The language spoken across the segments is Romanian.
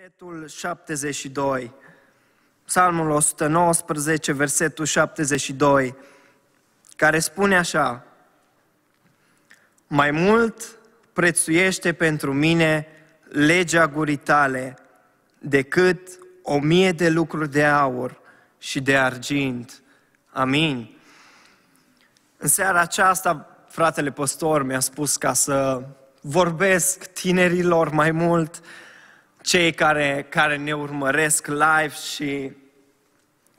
Versetul 72. Psalmul 119, versetul 72, care spune așa: Mai mult prețuiește pentru mine legea gurii tale decât o mie de lucruri de aur și de argint. Amin. În seara aceasta, fratele postor mi-a spus ca să vorbesc tinerilor mai mult cei care, care ne urmăresc live și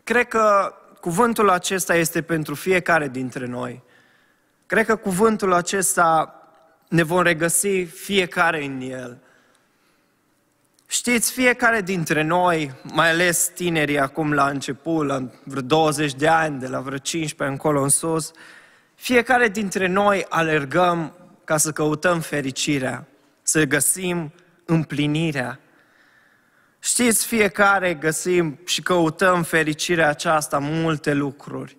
cred că cuvântul acesta este pentru fiecare dintre noi. Cred că cuvântul acesta ne vom regăsi fiecare în el. Știți, fiecare dintre noi, mai ales tinerii acum la început, la vreo 20 de ani, de la vreo 15 încolo în sus, fiecare dintre noi alergăm ca să căutăm fericirea, să găsim împlinirea. Știți, fiecare găsim și căutăm fericirea aceasta multe lucruri.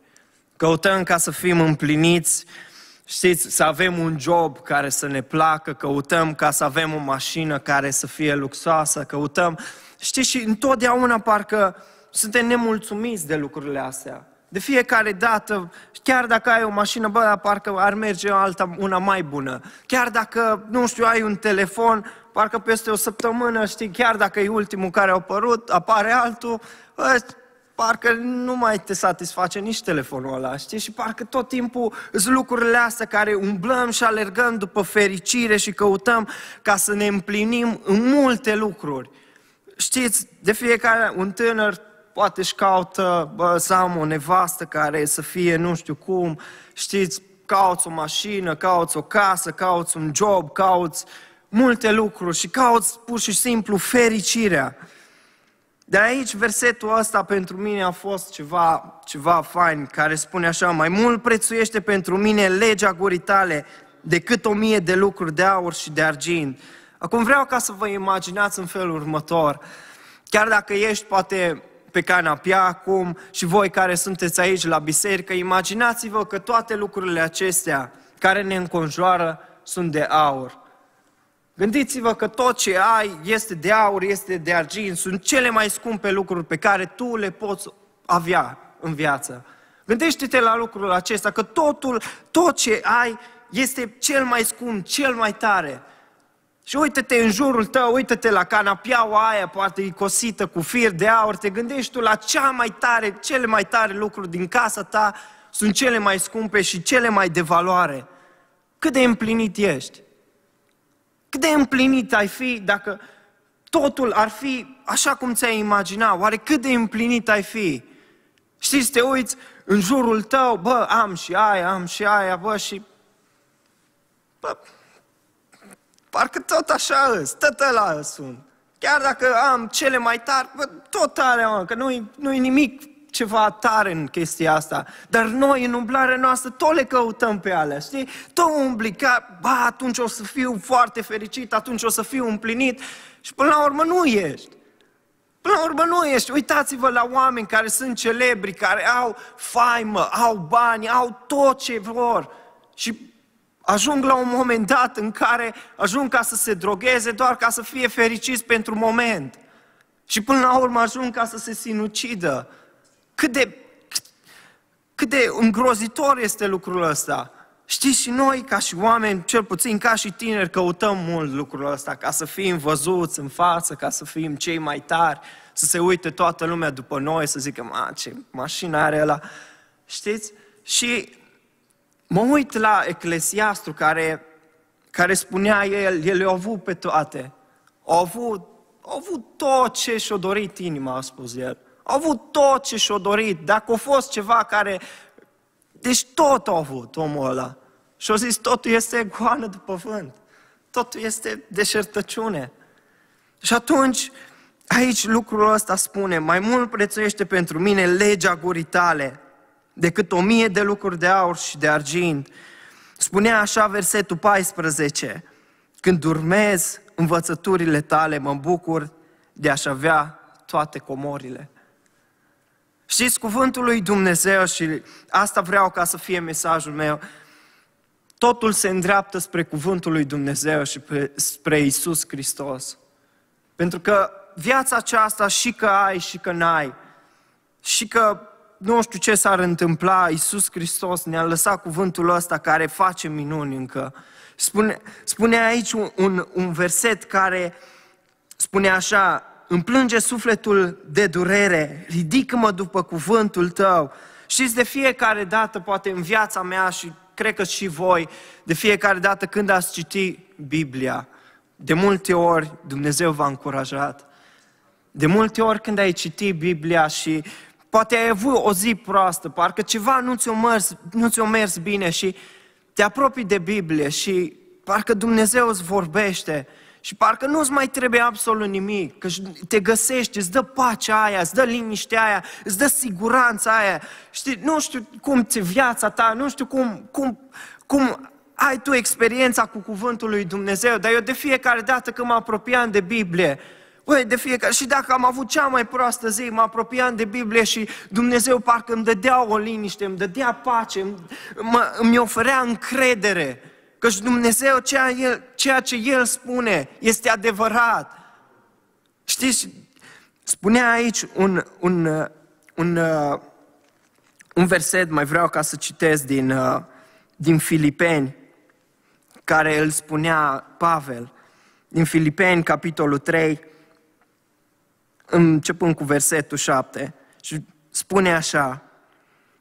Căutăm ca să fim împliniți, știți, să avem un job care să ne placă, căutăm ca să avem o mașină care să fie luxoasă, căutăm. Știți, și întotdeauna parcă suntem nemulțumiți de lucrurile astea. De fiecare dată, chiar dacă ai o mașină, bă, parcă ar merge alta, una mai bună. Chiar dacă, nu știu, ai un telefon, parcă peste o săptămână, știi, chiar dacă e ultimul care a apărut, apare altul, parcă nu mai te satisface nici telefonul ăla, știi? Și parcă tot timpul sunt lucrurile astea care umblăm și alergăm după fericire și căutăm ca să ne împlinim în multe lucruri. Știți, de fiecare, un tânăr poate își caută bă, să am o nevastă care să fie nu știu cum, știți, cauți o mașină, cauți o casă, cauți un job, cauți multe lucruri și cauți pur și simplu fericirea. De aici versetul ăsta pentru mine a fost ceva, ceva fain, care spune așa, mai mult prețuiește pentru mine legea gurii tale decât o mie de lucruri de aur și de argint. Acum vreau ca să vă imaginați în felul următor, chiar dacă ești poate pe canapia acum și voi care sunteți aici la biserică, imaginați-vă că toate lucrurile acestea care ne înconjoară sunt de aur. Gândiți-vă că tot ce ai este de aur, este de argint, sunt cele mai scumpe lucruri pe care tu le poți avea în viață. Gândește-te la lucrul acesta, că totul, tot ce ai este cel mai scump, cel mai tare. Și uite te în jurul tău, uite te la canapeaua aia, poate e cosită cu fir de aur, te gândești tu la cea mai tare, cele mai tare lucruri din casa ta, sunt cele mai scumpe și cele mai de valoare. Cât de împlinit ești? Cât de împlinit ai fi dacă totul ar fi așa cum ți-ai imagina? Oare cât de împlinit ai fi? Știți, te uiți în jurul tău, bă, am și aia, am și aia, bă, și... Bă, parcă tot așa îs, tot ăla sunt. Chiar dacă am cele mai tari, bă, tot alea, mă, că nu-i, nu-i nimic ceva tare în chestia asta, dar noi în umblarea noastră tot le căutăm pe alea, știi? Tot umbli ca, ba, atunci o să fiu foarte fericit, atunci o să fiu împlinit și până la urmă nu ești. Până la urmă nu ești. Uitați-vă la oameni care sunt celebri, care au faimă, au bani, au tot ce vor și ajung la un moment dat în care ajung ca să se drogheze doar ca să fie fericiți pentru moment. Și până la urmă ajung ca să se sinucidă cât de, cât de îngrozitor este lucrul ăsta. Știți, și noi, ca și oameni, cel puțin ca și tineri, căutăm mult lucrul ăsta, ca să fim văzuți în față, ca să fim cei mai tari, să se uite toată lumea după noi, să zică, ma, ce mașină are ăla. Știți? Și mă uit la Eclesiastru, care, care spunea el, el le-a avut pe toate. Au avut, au avut tot ce și-a dorit inima, a spus el. Au avut tot ce și-o dorit. Dacă a fost ceva care... Deci tot au avut omul ăla. Și-a zis, totul este goană după vânt. Totul este deșertăciune. Și atunci, aici lucrul ăsta spune, mai mult prețuiește pentru mine legea gurii tale decât o mie de lucruri de aur și de argint. Spunea așa versetul 14, când urmez învățăturile tale, mă bucur de a-și avea toate comorile. Știți, cuvântul lui Dumnezeu și asta vreau ca să fie mesajul meu, totul se îndreaptă spre cuvântul lui Dumnezeu și pe, spre Isus Hristos. Pentru că viața aceasta și că ai și că n-ai, și că nu știu ce s-ar întâmpla, Isus Hristos ne-a lăsat cuvântul ăsta care face minuni încă. Spune, spune aici un, un, un verset care spune așa, îmi plânge sufletul de durere, ridică-mă după cuvântul tău. Știți, de fiecare dată, poate în viața mea și cred că și voi, de fiecare dată când ați citit Biblia, de multe ori Dumnezeu v-a încurajat. De multe ori când ai citit Biblia și poate ai avut o zi proastă, parcă ceva nu ți-o mers, nu ți-o mers bine și te apropii de Biblie și parcă Dumnezeu îți vorbește și parcă nu-ți mai trebuie absolut nimic, că te găsești, îți dă pacea aia, îți dă liniștea aia, îți dă siguranța aia. Știi, nu știu cum ți viața ta, nu știu cum, cum, cum ai tu experiența cu cuvântul lui Dumnezeu, dar eu de fiecare dată când mă apropiam de Biblie, Băi, de fiecare, și dacă am avut cea mai proastă zi, mă apropiam de Biblie și Dumnezeu parcă îmi dădea o liniște, îmi dădea pace, îmi, mă, îmi oferea încredere căci Dumnezeu ceea, el, ceea ce El spune este adevărat. Știți, spunea aici un, un, un, un verset, mai vreau ca să citesc din, din Filipeni, care îl spunea Pavel, din Filipeni, capitolul 3, începând cu versetul 7, și spune așa,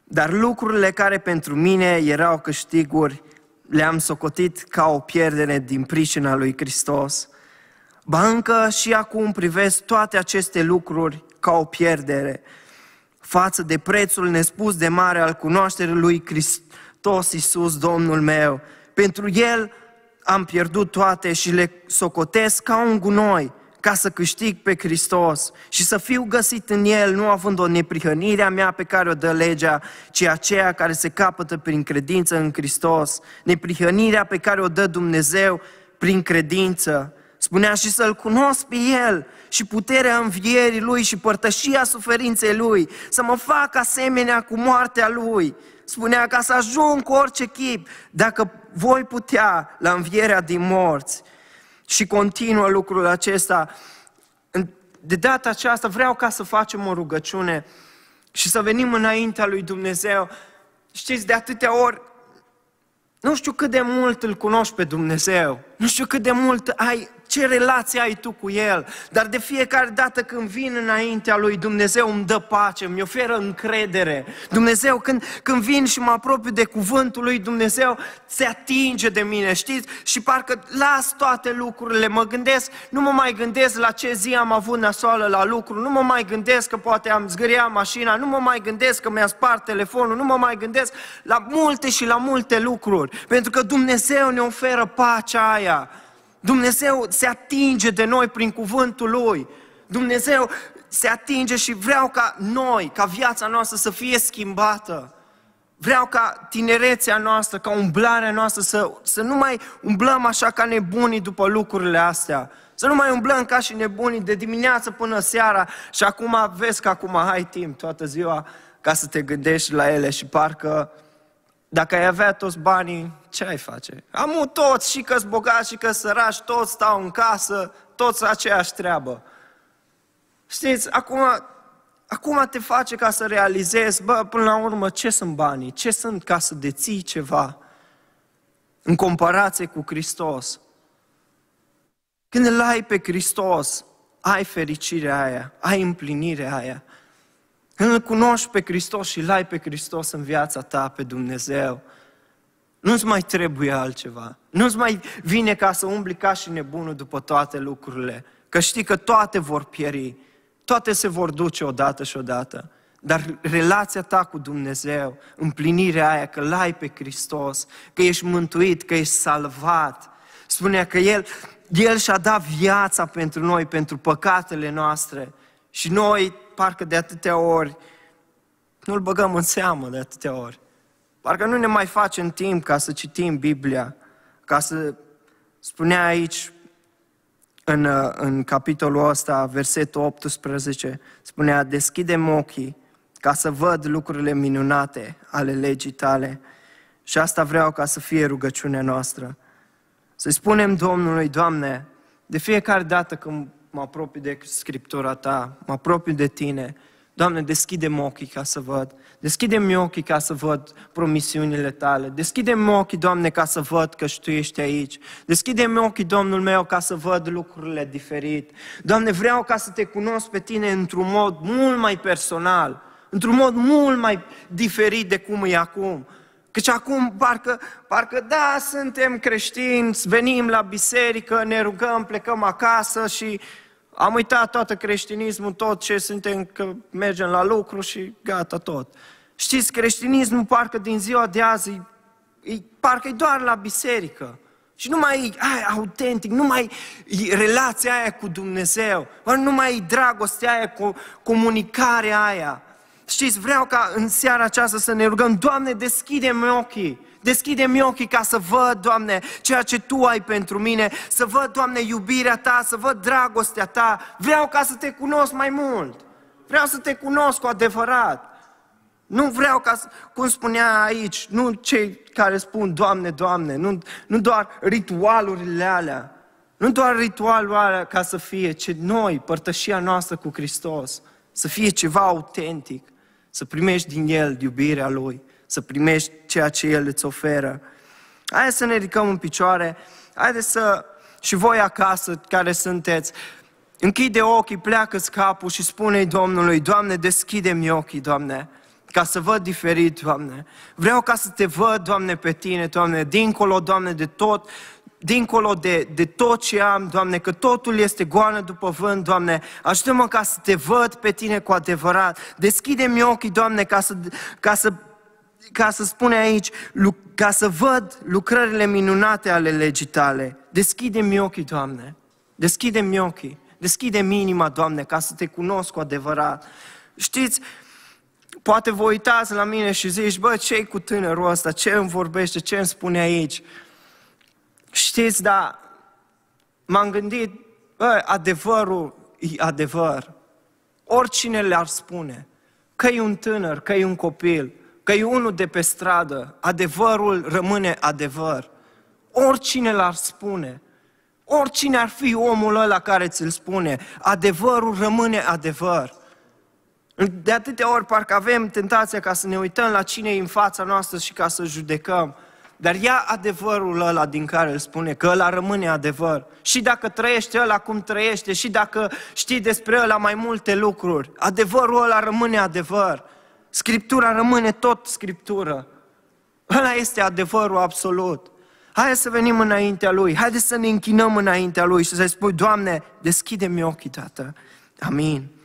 dar lucrurile care pentru mine erau câștiguri, le-am socotit ca o pierdere din pricina lui Hristos, ba încă și acum privesc toate aceste lucruri ca o pierdere față de prețul nespus de mare al cunoașterii lui Hristos Iisus, Domnul meu. Pentru El am pierdut toate și le socotesc ca un gunoi, ca să câștig pe Hristos și să fiu găsit în El, nu având o neprihănire a mea pe care o dă legea, ci aceea care se capătă prin credință în Hristos, neprihănirea pe care o dă Dumnezeu prin credință. Spunea și să-L cunosc pe El și puterea învierii Lui și părtășia suferinței Lui, să mă fac asemenea cu moartea Lui. Spunea ca să ajung cu orice chip, dacă voi putea, la învierea din morți. Și continuă lucrul acesta. De data aceasta vreau ca să facem o rugăciune și să venim înaintea lui Dumnezeu. Știți, de atâtea ori nu știu cât de mult îl cunoști pe Dumnezeu, nu știu cât de mult ai ce relație ai tu cu El. Dar de fiecare dată când vin înaintea Lui, Dumnezeu îmi dă pace, îmi oferă încredere. Dumnezeu, când, când vin și mă apropiu de cuvântul Lui, Dumnezeu se atinge de mine, știți? Și parcă las toate lucrurile, mă gândesc, nu mă mai gândesc la ce zi am avut nasoală la lucru, nu mă mai gândesc că poate am zgâria mașina, nu mă mai gândesc că mi-a spart telefonul, nu mă mai gândesc la multe și la multe lucruri. Pentru că Dumnezeu ne oferă pacea aia. Dumnezeu se atinge de noi prin cuvântul Lui. Dumnezeu se atinge și vreau ca noi, ca viața noastră să fie schimbată. Vreau ca tinerețea noastră, ca umblarea noastră să, să nu mai umblăm așa ca nebunii după lucrurile astea. Să nu mai umblăm ca și nebunii de dimineață până seara și acum vezi că acum ai timp toată ziua ca să te gândești la ele și parcă uh, dacă ai avea toți banii, ce ai face? Am toți, și că-s bogați, și că sărași, toți stau în casă, toți aceeași treabă. Știți, acum, acum te face ca să realizezi, bă, până la urmă, ce sunt banii? Ce sunt ca să deții ceva? În comparație cu Hristos. Când îl ai pe Hristos, ai fericirea aia, ai împlinirea aia. Când îl cunoști pe Hristos și l-ai pe Hristos în viața ta, pe Dumnezeu, nu-ți mai trebuie altceva. Nu-ți mai vine ca să umbli ca și nebunul după toate lucrurile. Că știi că toate vor pieri, toate se vor duce odată și odată. Dar relația ta cu Dumnezeu, împlinirea aia că l-ai pe Hristos, că ești mântuit, că ești salvat, spunea că El, El și-a dat viața pentru noi, pentru păcatele noastre și noi parcă de atâtea ori nu-l băgăm în seamă de atâtea ori. Parcă nu ne mai facem timp ca să citim Biblia, ca să spunea aici în, uh, în capitolul ăsta, versetul 18, spunea, deschidem ochii ca să văd lucrurile minunate ale legii tale. Și asta vreau ca să fie rugăciunea noastră. Să-i spunem Domnului, Doamne, de fiecare dată când mă apropii de Scriptura Ta, mă apropii de Tine. Doamne, deschide ochii ca să văd. Deschide-mi ochii ca să văd promisiunile Tale. Deschide-mi ochii, Doamne, ca să văd că Tu ești aici. Deschide-mi ochii, Domnul meu, ca să văd lucrurile diferit. Doamne, vreau ca să Te cunosc pe Tine într-un mod mult mai personal, într-un mod mult mai diferit de cum e acum. Căci acum parcă, parcă da, suntem creștini, venim la biserică, ne rugăm, plecăm acasă și am uitat toată creștinismul, tot ce suntem, că mergem la lucru și gata tot. Știți, creștinismul parcă din ziua de azi, e, parcă e doar la biserică. Și nu mai e autentic, nu mai e relația aia cu Dumnezeu, nu mai e dragostea aia, cu comunicarea aia. Știți, vreau ca în seara aceasta să ne rugăm, Doamne, deschide-mi ochii, deschide-mi ochii ca să văd, Doamne, ceea ce Tu ai pentru mine, să văd, Doamne, iubirea Ta, să văd dragostea Ta, vreau ca să Te cunosc mai mult, vreau să Te cunosc cu adevărat. Nu vreau ca, cum spunea aici, nu cei care spun, Doamne, Doamne, nu, nu doar ritualurile alea, nu doar ritualul alea ca să fie, ce noi, părtășia noastră cu Hristos, să fie ceva autentic să primești din El iubirea Lui, să primești ceea ce El îți oferă. Haideți să ne ridicăm în picioare, haideți să și voi acasă care sunteți, închide ochii, pleacă-ți capul și spune-i Domnului, Doamne, deschide-mi ochii, Doamne, ca să văd diferit, Doamne. Vreau ca să te văd, Doamne, pe Tine, Doamne, dincolo, Doamne, de tot dincolo de, de tot ce am, Doamne, că totul este goană după vânt, Doamne, ajută-mă ca să te văd pe Tine cu adevărat. Deschide-mi ochii, Doamne, ca să, ca să ca să spune aici, ca să văd lucrările minunate ale legii tale. Deschide-mi ochii, Doamne. Deschide-mi ochii. Deschide-mi inima, Doamne, ca să te cunosc cu adevărat. Știți, poate vă uitați la mine și zici, bă, ce-i cu tânărul ăsta? Ce îmi vorbește? Ce îmi spune aici? Știți, dar m-am gândit, bă, adevărul e adevăr. Oricine le-ar spune, că e un tânăr, că e un copil, că e unul de pe stradă, adevărul rămâne adevăr. Oricine l-ar spune, oricine ar fi omul ăla care ți-l spune, adevărul rămâne adevăr. De atâtea ori parcă avem tentația ca să ne uităm la cine e în fața noastră și ca să judecăm. Dar ia adevărul ăla din care îl spune, că ăla rămâne adevăr. Și dacă trăiește ăla cum trăiește, și dacă știi despre ăla mai multe lucruri, adevărul ăla rămâne adevăr. Scriptura rămâne tot scriptură. Ăla este adevărul absolut. Hai să venim înaintea Lui, haide să ne închinăm înaintea Lui și să-i spui, Doamne, deschide-mi ochii, Tată. Amin.